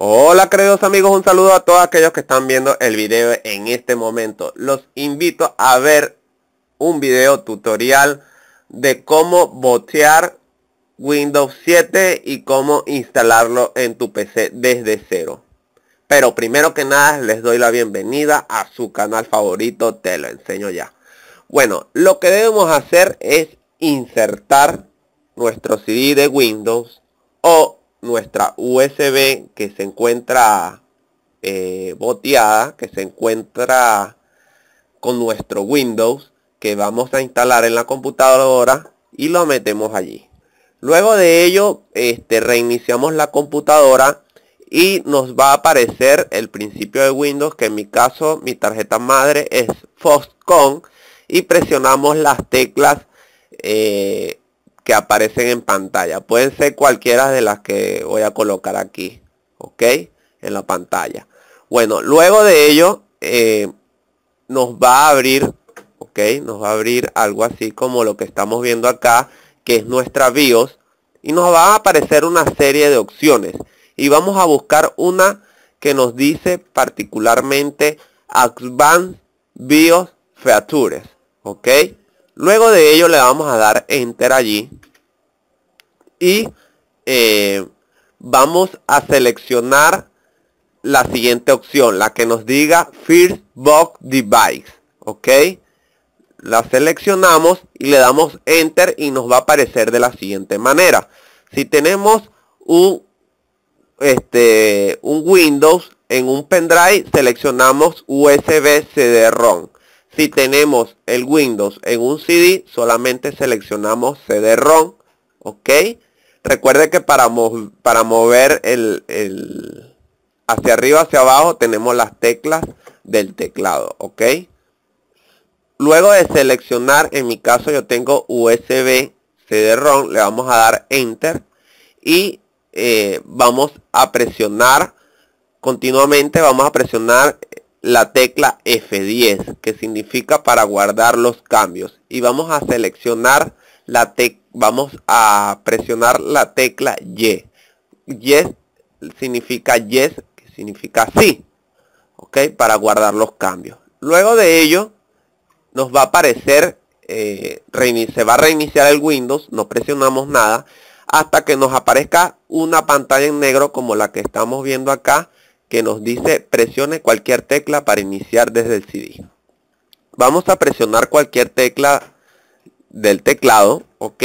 Hola queridos amigos, un saludo a todos aquellos que están viendo el video en este momento. Los invito a ver un video tutorial de cómo botear Windows 7 y cómo instalarlo en tu PC desde cero. Pero primero que nada les doy la bienvenida a su canal favorito, te lo enseño ya. Bueno, lo que debemos hacer es insertar nuestro CD de Windows o nuestra USB que se encuentra eh, boteada, que se encuentra con nuestro Windows que vamos a instalar en la computadora y lo metemos allí. Luego de ello, este, reiniciamos la computadora y nos va a aparecer el principio de Windows, que en mi caso mi tarjeta madre es Foxconn y presionamos las teclas eh, que aparecen en pantalla. Pueden ser cualquiera de las que voy a colocar aquí, ¿ok? En la pantalla. Bueno, luego de ello eh, nos va a abrir, ¿ok? Nos va a abrir algo así como lo que estamos viendo acá, que es nuestra BIOS. Y nos va a aparecer una serie de opciones. Y vamos a buscar una que nos dice particularmente Advanced BIOS Features, ¿ok? Luego de ello le vamos a dar enter allí y eh, vamos a seleccionar la siguiente opción, la que nos diga First Box Device, ¿ok? La seleccionamos y le damos Enter y nos va a aparecer de la siguiente manera. Si tenemos un, este, un Windows en un pendrive, seleccionamos USB CD-ROM. Si tenemos el Windows en un CD, solamente seleccionamos CD-ROM, ¿ok? Recuerde que para, para mover el, el, hacia arriba, hacia abajo, tenemos las teclas del teclado, ¿ok? Luego de seleccionar, en mi caso yo tengo USB CD-ROM, le vamos a dar Enter y eh, vamos a presionar continuamente, vamos a presionar la tecla F10 que significa para guardar los cambios y vamos a seleccionar la tec vamos a presionar la tecla Y Yes significa yes que significa sí ok para guardar los cambios luego de ello nos va a aparecer eh, se va a reiniciar el Windows no presionamos nada hasta que nos aparezca una pantalla en negro como la que estamos viendo acá que nos dice presione cualquier tecla para iniciar desde el CD. Vamos a presionar cualquier tecla del teclado, ¿ok?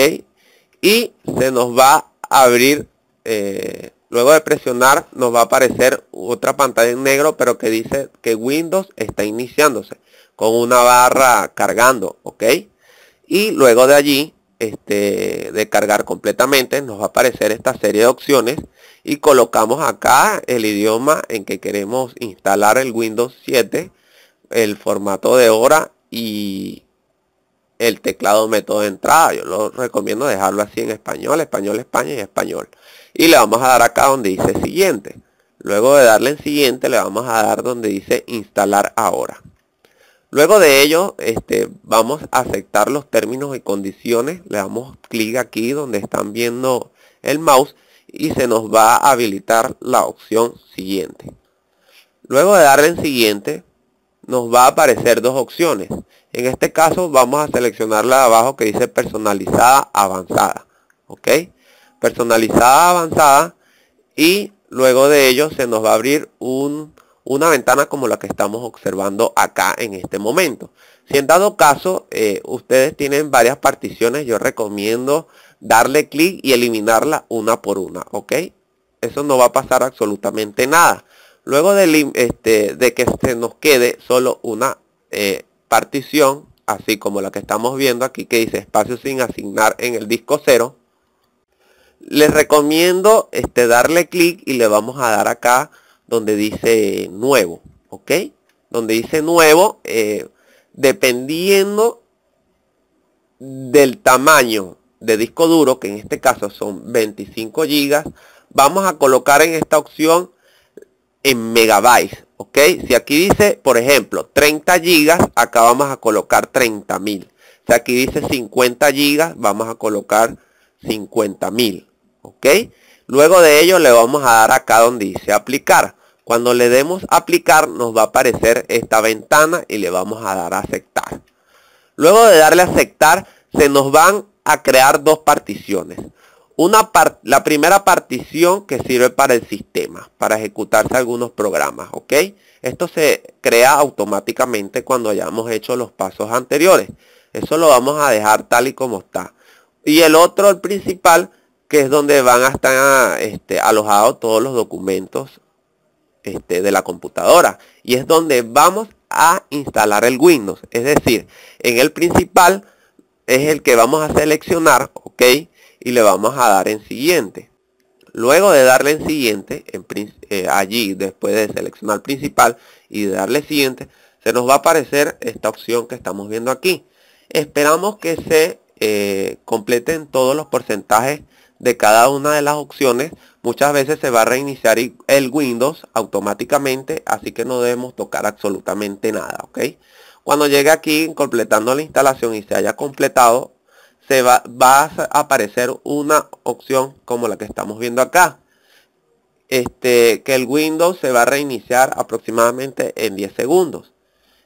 Y se nos va a abrir, eh, luego de presionar nos va a aparecer otra pantalla en negro, pero que dice que Windows está iniciándose, con una barra cargando, ¿ok? Y luego de allí este, de cargar completamente, nos va a aparecer esta serie de opciones y colocamos acá el idioma en que queremos instalar el Windows 7, el formato de hora y el teclado método de entrada. Yo lo recomiendo dejarlo así en español, español, España y español. Y le vamos a dar acá donde dice siguiente. Luego de darle en siguiente le vamos a dar donde dice instalar ahora. Luego de ello, este, vamos a aceptar los términos y condiciones. Le damos clic aquí donde están viendo el mouse y se nos va a habilitar la opción siguiente. Luego de darle en siguiente, nos va a aparecer dos opciones. En este caso vamos a seleccionar la de abajo que dice personalizada avanzada. ¿Ok? Personalizada avanzada y luego de ello se nos va a abrir un una ventana como la que estamos observando acá en este momento. Si en dado caso eh, ustedes tienen varias particiones, yo recomiendo darle clic y eliminarla una por una, ¿ok? Eso no va a pasar absolutamente nada. Luego de, este, de que se nos quede solo una eh, partición, así como la que estamos viendo aquí que dice espacio sin asignar en el disco cero les recomiendo este, darle clic y le vamos a dar acá donde dice nuevo, ¿ok? Donde dice nuevo, eh, dependiendo del tamaño de disco duro, que en este caso son 25 gigas, vamos a colocar en esta opción en megabytes, ¿ok? Si aquí dice, por ejemplo, 30 gigas, acá vamos a colocar 30.000. Si aquí dice 50 gigas, vamos a colocar 50.000, ¿ok? Luego de ello le vamos a dar acá donde dice aplicar. Cuando le demos aplicar nos va a aparecer esta ventana y le vamos a dar a aceptar. Luego de darle a aceptar se nos van a crear dos particiones. Una la primera partición que sirve para el sistema, para ejecutarse algunos programas, ¿ok? Esto se crea automáticamente cuando hayamos hecho los pasos anteriores. Eso lo vamos a dejar tal y como está. Y el otro, el principal, que es donde van a estar este, alojados todos los documentos este, de la computadora. Y es donde vamos a instalar el Windows. Es decir, en el principal es el que vamos a seleccionar, ok, y le vamos a dar en siguiente. Luego de darle en siguiente, en, eh, allí después de seleccionar principal y darle siguiente, se nos va a aparecer esta opción que estamos viendo aquí. Esperamos que se eh, completen todos los porcentajes de cada una de las opciones, muchas veces se va a reiniciar el Windows automáticamente, así que no debemos tocar absolutamente nada, ¿ok? Cuando llegue aquí completando la instalación y se haya completado, se va, va a aparecer una opción como la que estamos viendo acá. Este, que el Windows se va a reiniciar aproximadamente en 10 segundos.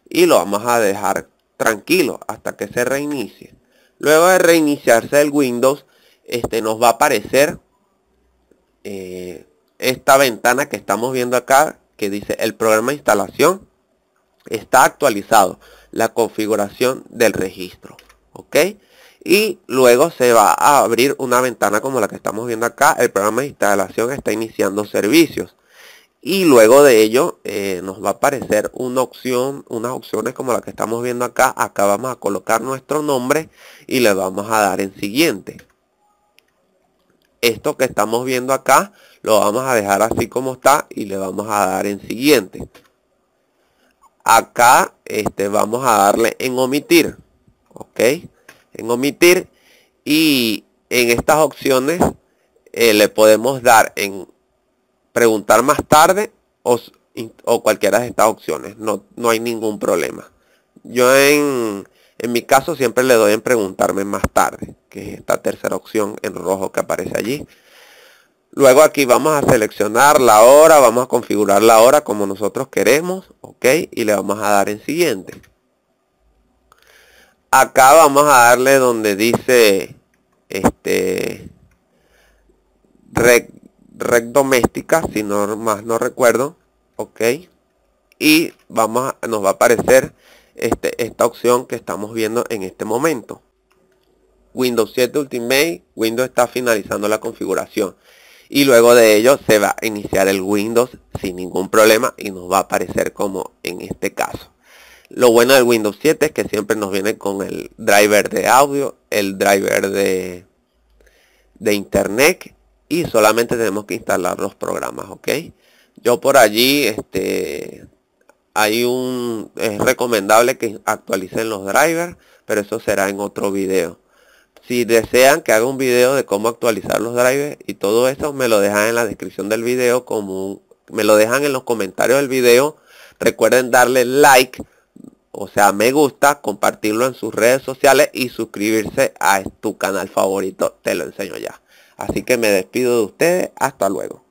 Y lo vamos a dejar tranquilo hasta que se reinicie. Luego de reiniciarse el Windows, este, nos va a aparecer eh, esta ventana que estamos viendo acá que dice el programa de instalación está actualizado la configuración del registro ok y luego se va a abrir una ventana como la que estamos viendo acá el programa de instalación está iniciando servicios y luego de ello eh, nos va a aparecer una opción, unas opciones como la que estamos viendo acá. Acá vamos a colocar nuestro nombre y le vamos a dar en siguiente esto que estamos viendo acá lo vamos a dejar así como está y le vamos a dar en siguiente. Acá este, vamos a darle en omitir. ¿Ok? En omitir. Y en estas opciones eh, le podemos dar en preguntar más tarde o, o cualquiera de estas opciones. No, no hay ningún problema. Yo en en mi caso siempre le doy en preguntarme más tarde, que es esta tercera opción en rojo que aparece allí. Luego aquí vamos a seleccionar la hora, vamos a configurar la hora como nosotros queremos, ok, y le vamos a dar en siguiente. Acá vamos a darle donde dice este red, red doméstica, si no más no recuerdo, ok, y vamos a, nos va a aparecer este, esta opción que estamos viendo en este momento. Windows 7 Ultimate, Windows está finalizando la configuración. Y luego de ello se va a iniciar el Windows sin ningún problema y nos va a aparecer como en este caso. Lo bueno del Windows 7 es que siempre nos viene con el driver de audio, el driver de, de internet y solamente tenemos que instalar los programas, ¿ok? Yo por allí este, hay un es recomendable que actualicen los drivers pero eso será en otro video si desean que haga un video de cómo actualizar los drivers y todo eso me lo dejan en la descripción del video como me lo dejan en los comentarios del video recuerden darle like o sea me gusta compartirlo en sus redes sociales y suscribirse a tu canal favorito te lo enseño ya así que me despido de ustedes hasta luego